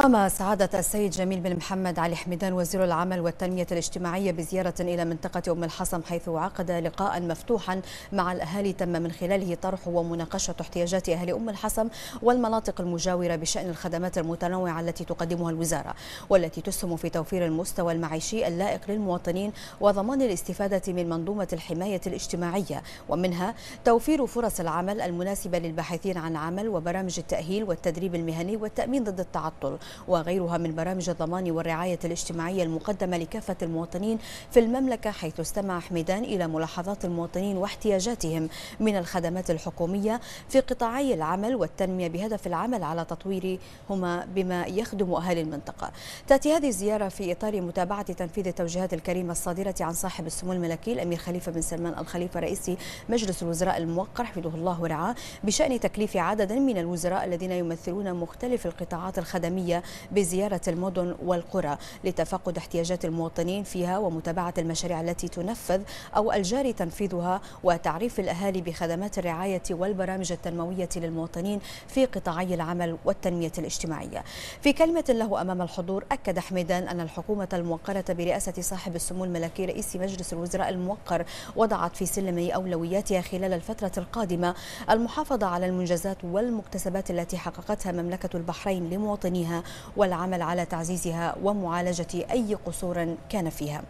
قام سعادة السيد جميل بن محمد علي حميدان وزير العمل والتنمية الاجتماعية بزيارة إلى منطقة أم الحصم حيث عقد لقاء مفتوحا مع الأهالي تم من خلاله طرح ومناقشة احتياجات أهل أم الحصم والمناطق المجاورة بشأن الخدمات المتنوعة التي تقدمها الوزارة والتي تسهم في توفير المستوى المعيشي اللائق للمواطنين وضمان الاستفادة من منظومة الحماية الاجتماعية ومنها توفير فرص العمل المناسبة للباحثين عن عمل وبرامج التأهيل والتدريب المهني والتأمين ضد التعطل وغيرها من برامج الضمان والرعاية الاجتماعية المقدمة لكافة المواطنين في المملكة حيث استمع حميدان إلى ملاحظات المواطنين واحتياجاتهم من الخدمات الحكومية في قطاعي العمل والتنمية بهدف العمل على تطويرهما بما يخدم أهالي المنطقة تأتي هذه الزيارة في إطار متابعة تنفيذ التوجيهات الكريمة الصادرة عن صاحب السمو الملكي الأمير خليفة بن سلمان الخليفة رئيس مجلس الوزراء الموقر حفظه الله ورعاه بشأن تكليف عدد من الوزراء الذين يمثلون مختلف القطاعات الخدمية بزيارة المدن والقرى لتفقد احتياجات المواطنين فيها ومتابعة المشاريع التي تنفذ أو الجاري تنفيذها وتعريف الأهالي بخدمات الرعاية والبرامج التنموية للمواطنين في قطاعي العمل والتنمية الاجتماعية في كلمة له أمام الحضور أكد حميدان أن الحكومة الموقرة برئاسة صاحب السمو الملكي رئيس مجلس الوزراء الموقر وضعت في سلم أولوياتها خلال الفترة القادمة المحافظة على المنجزات والمكتسبات التي حققتها مملكة البحرين لمواطنيها والعمل على تعزيزها ومعالجة أي قصور كان فيها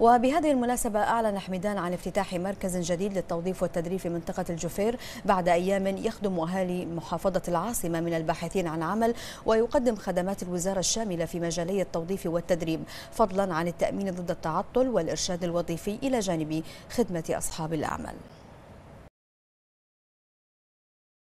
وبهذه المناسبة أعلن حميدان عن افتتاح مركز جديد للتوظيف والتدريب في منطقة الجفير بعد أيام يخدم أهالي محافظة العاصمة من الباحثين عن عمل ويقدم خدمات الوزارة الشاملة في مجالي التوظيف والتدريب فضلا عن التأمين ضد التعطل والإرشاد الوظيفي إلى جانب خدمة أصحاب الأعمال